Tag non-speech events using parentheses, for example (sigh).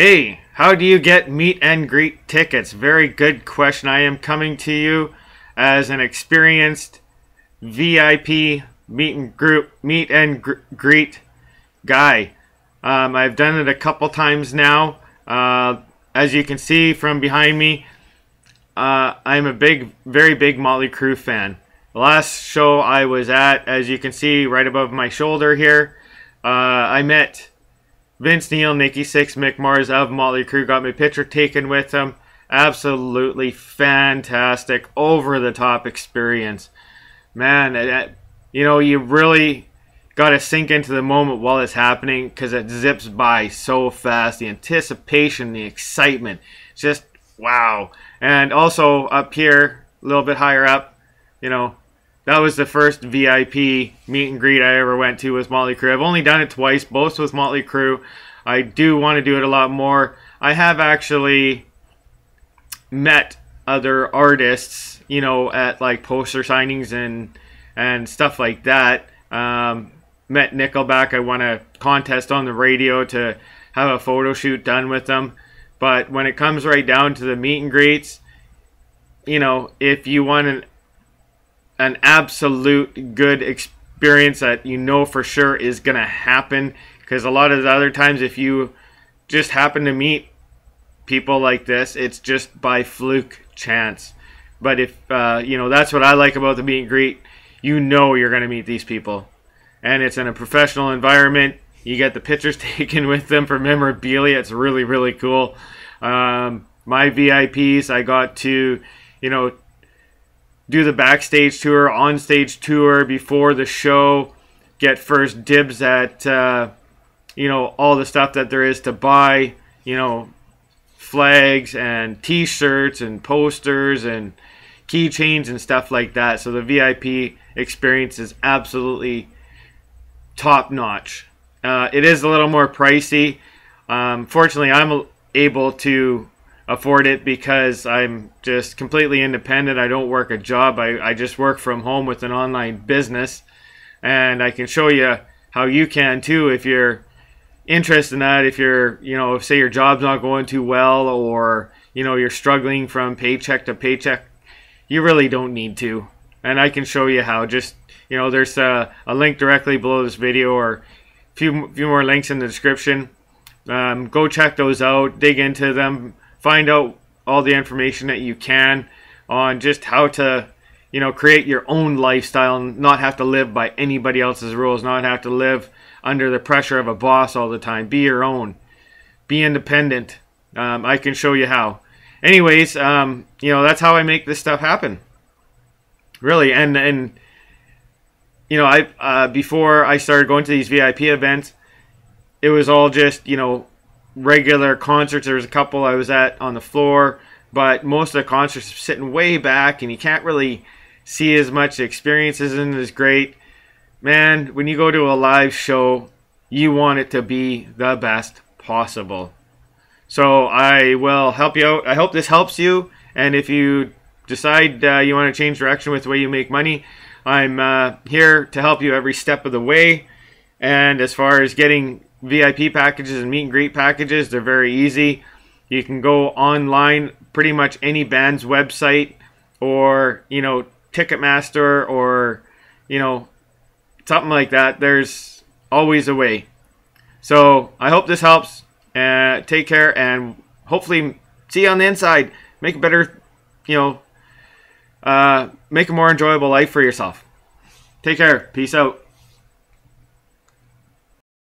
Hey, how do you get meet and greet tickets? Very good question. I am coming to you as an experienced VIP meet and group meet and gr greet guy. Um, I've done it a couple times now. Uh, as you can see from behind me, uh, I'm a big, very big Motley Crue fan. The last show I was at, as you can see right above my shoulder here, uh, I met Vince Neal, Nikki Six, Mick Mars of Motley Crue got my picture taken with them. Absolutely fantastic, over the top experience. Man, you know, you really got to sink into the moment while it's happening because it zips by so fast. The anticipation, the excitement, just wow. And also up here, a little bit higher up, you know, that was the first VIP meet and greet I ever went to with Motley Crue. I've only done it twice, both with Motley Crue. I do want to do it a lot more. I have actually met other artists, you know, at like poster signings and and stuff like that. Um, met Nickelback. I won a contest on the radio to have a photo shoot done with them. But when it comes right down to the meet and greets, you know, if you want an an absolute good experience that you know for sure is going to happen. Because a lot of the other times, if you just happen to meet people like this, it's just by fluke chance. But if, uh, you know, that's what I like about the meet and greet. You know you're going to meet these people. And it's in a professional environment. You get the pictures (laughs) taken with them for memorabilia. It's really, really cool. Um, my VIPs, I got to, you know, do the backstage tour, on stage tour before the show, get first dibs at uh, you know all the stuff that there is to buy, you know, flags and T-shirts and posters and keychains and stuff like that. So the VIP experience is absolutely top notch. Uh, it is a little more pricey. Um, fortunately, I'm able to afford it because I'm just completely independent. I don't work a job. I, I just work from home with an online business. And I can show you how you can too if you're interested in that. If you're, you know, say your job's not going too well or, you know, you're struggling from paycheck to paycheck, you really don't need to. And I can show you how. Just, you know, there's a, a link directly below this video or a few, few more links in the description. Um, go check those out, dig into them find out all the information that you can on just how to you know create your own lifestyle and not have to live by anybody else's rules not have to live under the pressure of a boss all the time be your own be independent um, i can show you how anyways um, you know that's how i make this stuff happen really and and you know i uh, before i started going to these vip events it was all just you know regular concerts. There was a couple I was at on the floor, but most of the concerts are sitting way back and you can't really see as much. The experience isn't as great. Man, when you go to a live show, you want it to be the best possible. So I will help you out. I hope this helps you. And if you decide uh, you want to change direction with the way you make money, I'm uh, here to help you every step of the way. And as far as getting VIP packages and meet and greet packages. They're very easy. You can go online, pretty much any band's website, or you know Ticketmaster, or you know something like that. There's always a way. So I hope this helps. Uh, take care, and hopefully see you on the inside. Make a better, you know, uh, make a more enjoyable life for yourself. Take care. Peace out.